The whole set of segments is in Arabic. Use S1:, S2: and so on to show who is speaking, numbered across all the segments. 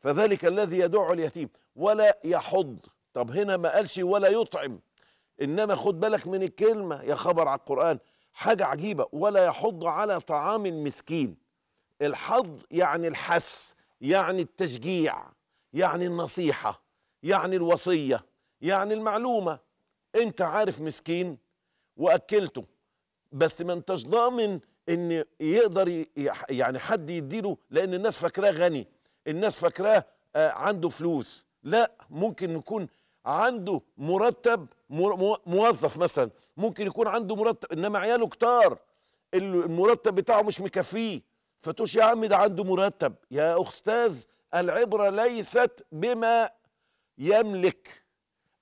S1: فذلك الذي يدع اليتيم ولا يحض طب هنا ما قالش ولا يطعم انما خد بالك من الكلمه يا خبر على القران حاجه عجيبه ولا يحض على طعام المسكين الحض يعني الحث يعني التشجيع يعني النصيحه يعني الوصيه يعني المعلومه انت عارف مسكين واكلته بس ما انتش ضامن ان يقدر يعني حد يديله لان الناس فاكراه غني الناس فاكراه آه، عنده فلوس لا ممكن يكون عنده مرتب موظف مثلا ممكن يكون عنده مرتب انما عياله كتار المرتب بتاعه مش مكفيه فتقولش يا عم ده عنده مرتب يا استاذ العبره ليست بما يملك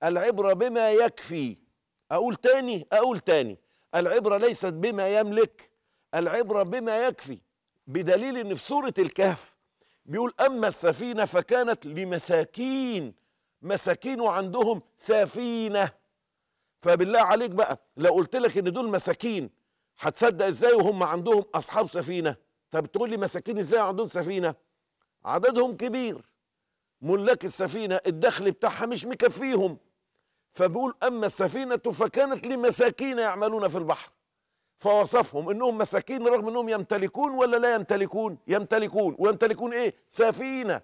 S1: العبره بما يكفي اقول تاني اقول تاني العبره ليست بما يملك العبره بما يكفي بدليل ان في سوره الكهف بيقول أما السفينة فكانت لمساكين مساكين وعندهم سفينة فبالله عليك بقى لو قلت لك ان دول مساكين هتصدق ازاي وهم عندهم اصحاب سفينه طب تقول لي مساكين ازاي عندهم سفينه عددهم كبير ملاك السفينه الدخل بتاعها مش مكفيهم فبيقول اما السفينه فكانت لمساكين يعملون في البحر فوصفهم انهم مساكين رغم انهم يمتلكون ولا لا يمتلكون يمتلكون ويمتلكون ايه سفينه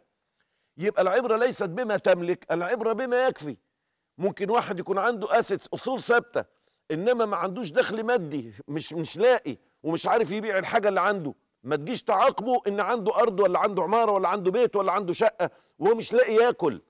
S1: يبقى العبره ليست بما تملك العبره بما يكفي ممكن واحد يكون عنده اسيتس اصول ثابته انما ما عندوش دخل مادي مش مش لاقي ومش عارف يبيع الحاجه اللي عنده ما تجيش تعاقبه ان عنده ارض ولا عنده عماره ولا عنده بيت ولا عنده شقه وهو مش لاقي ياكل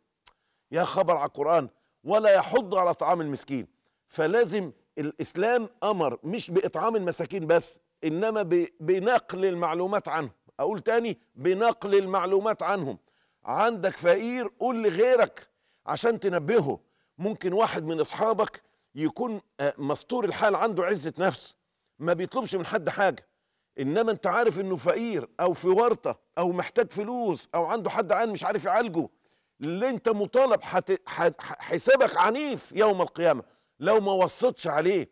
S1: يا خبر على القران ولا يحض على طعام المسكين فلازم الاسلام امر مش باطعام المساكين بس انما بنقل المعلومات عنهم اقول تاني بنقل المعلومات عنهم عندك فقير قول لغيرك عشان تنبهه ممكن واحد من اصحابك يكون آه، مستور الحال عنده عزه نفس ما بيطلبش من حد حاجه انما انت عارف انه فقير او في ورطه او محتاج فلوس او عنده حد عين مش عارف يعالجه اللي انت مطالب حسابك عنيف يوم القيامه لو ما وصتش عليه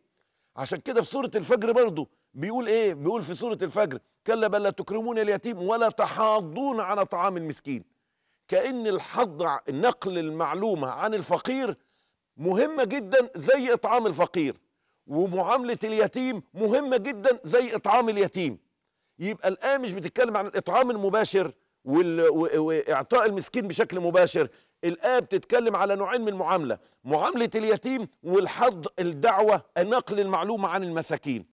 S1: عشان كده في سوره الفجر برضه بيقول ايه بيقول في سوره الفجر كلا بل لا تكرمون اليتيم ولا تحاضون على طعام المسكين كأن الحض نقل المعلومة عن الفقير مهمة جدا زي إطعام الفقير ومعاملة اليتيم مهمة جدا زي إطعام اليتيم يبقى الآن مش بتتكلم عن الإطعام المباشر وإعطاء المسكين بشكل مباشر الآية بتتكلم على نوعين من المعاملة معاملة اليتيم والحظ الدعوة نقل المعلومة عن المساكين